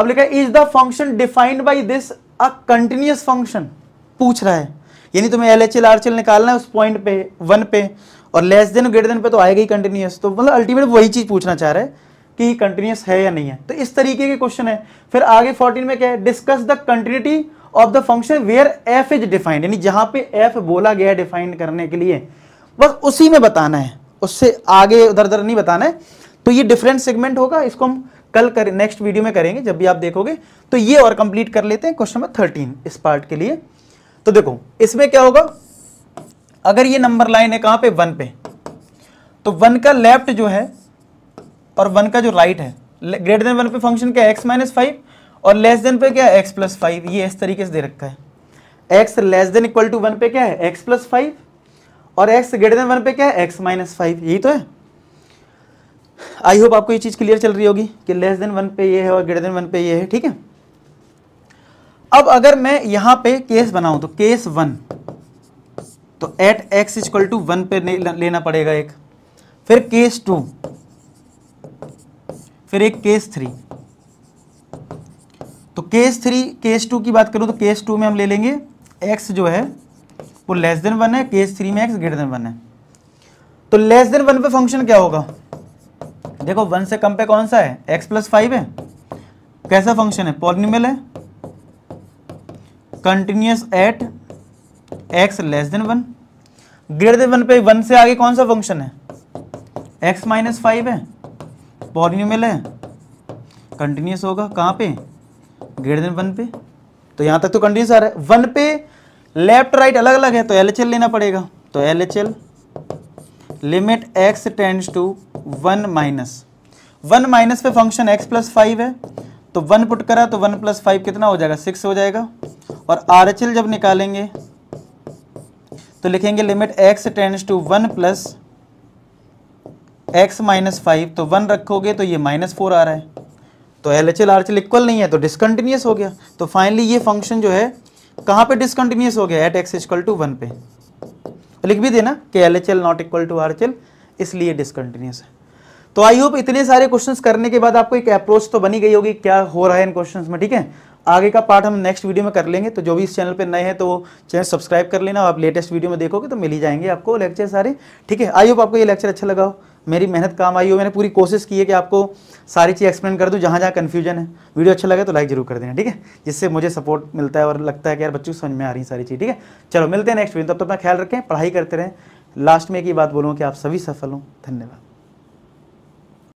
अब लिखा है is the function defined by this a continuous function पूछ रहा है यानी तुम्हें एल एच एल आर चल निकालना है उस पॉइंट पे वन पे और लेस देन ग्रेटर देन पे तो आएगा ही कंटिन्यूस तो मतलब अल्टीमेट वही चीज़ पूछना चाह रहा है कि कंटिन्यूस है या नहीं है तो इस तरीके के क्वेश्चन है फिर आगे फोर्टीन में क्या है discuss the continuity of the function where F is defined यानी जहां पे एफ बोला गया है डिफाइंड करने के लिए बस उसी में बताना है उससे आगे उधर उधर नहीं बताना है तो ये डिफरेंट सेगमेंट होगा इसको हम कल कर नेक्स्ट वीडियो में करेंगे जब भी आप देखोगे तो ये और कंप्लीट कर लेते हैं क्वेश्चन नंबर थर्टीन इस पार्ट के लिए तो देखो इसमें क्या होगा अगर ये नंबर लाइन है कहां पे वन पे तो वन का लेफ्ट जो है और वन का जो राइट है ग्रेटर देन वन पे फंक्शन क्या है एक्स माइनस फाइव और लेस देन पे क्या है एक्स प्लस फाइव ये इस तरीके से दे रखा है X less than equal to one पे क्या है एक्स प्लस फाइव और एक्स ग्रेटर देन वन पे क्या है एक्स माइनस फाइव यही तो है आई होप आपको ये चीज़ क्लियर चल रही होगी कि लेस देन वन पे ये है और ग्रेटर देन वन पे ये है ठीक है अब अगर मैं यहां पे केस बनाऊं तो केस वन तो at X equal to one पे लेना पड़ेगा एक फिर केस टू फिर एक केस थ्री तो केस थ्री केस टू की बात करूं तो केस टू में हम ले लेंगे एक्स जो है वो लेस देन वन है केस थ्री में एक्स ग्रेटर देन वन है तो लेस देन वन पे फंक्शन क्या होगा देखो वन से कम पे कौन सा है एक्स प्लस फाइव है कैसा फंक्शन है पॉलिनिमल है continuous at X less than one greater than one पे वन से आगे कौन सा फंक्शन है एक्स माइनस फाइव है पॉलिनिमल है कंटिन्यूस होगा कहाँ पे ग्रेटर देन वन पे तो यहाँ तक तो कंटिन्यूस आ रहा है वन पे लेफ्ट राइट अलग अलग है तो एल लेना पड़ेगा तो L limit X tends to one minus one minus पे फंक्शन एक्स प्लस फाइव है तो वन पुट करा तो वन प्लस फाइव कितना हो जाएगा सिक्स हो जाएगा और आर जब निकालेंगे तो लिखेंगे limit X tends to one plus X minus five तो वन रखोगे तो ये माइनस फोर आ रहा है तो L H L R H L equal नहीं है तो डिसकंटिन्यूस हो गया तो फाइनली ये फंक्शन जो है कहाँ पे डिसकंटिन्यूस हो गया at X equal to one पे तो लिख भी देना कि L H L not equal to R H L इसलिए डिसकंटिन्यूस है तो आई होप इतने सारे क्वेश्चंस करने के बाद आपको एक अप्रोच तो बनी गई होगी क्या हो रहा है इन क्वेश्चंस में ठीक है आगे का पार्ट हम नेक्स्ट वीडियो में कर लेंगे तो जो भी इस चैनल पर नए हैं तो चैनल सब्सक्राइब कर लेना आप लेटेस्ट वीडियो में देखोगे तो मिल ही जाएंगे आपको लेक्चर सारे ठीक है आई होप आपको ये लेक्चर अच्छा लगा हो मेरी मेहनत काम आई हो मैंने पूरी कोशिश की है कि आपको सारी चीज़ एक्सप्लेन कर दूँ जहाँ जहाँ कन्फ्यूजन है वीडियो अच्छा लगे तो लाइक जरूर कर देना ठीक है जिससे मुझे सपोर्ट मिलता है और लगता है कि यार बच्चों को समझ में आ रही है सारी चीज़ ठीक है चलो मिलते हैं नेक्स्ट वीडियो तब तक अपना ख्याल रखें पढ़ाई करते रहें लास्ट में एक ही बात बोलूँ कि आप सभी सफल हों धन्यवाद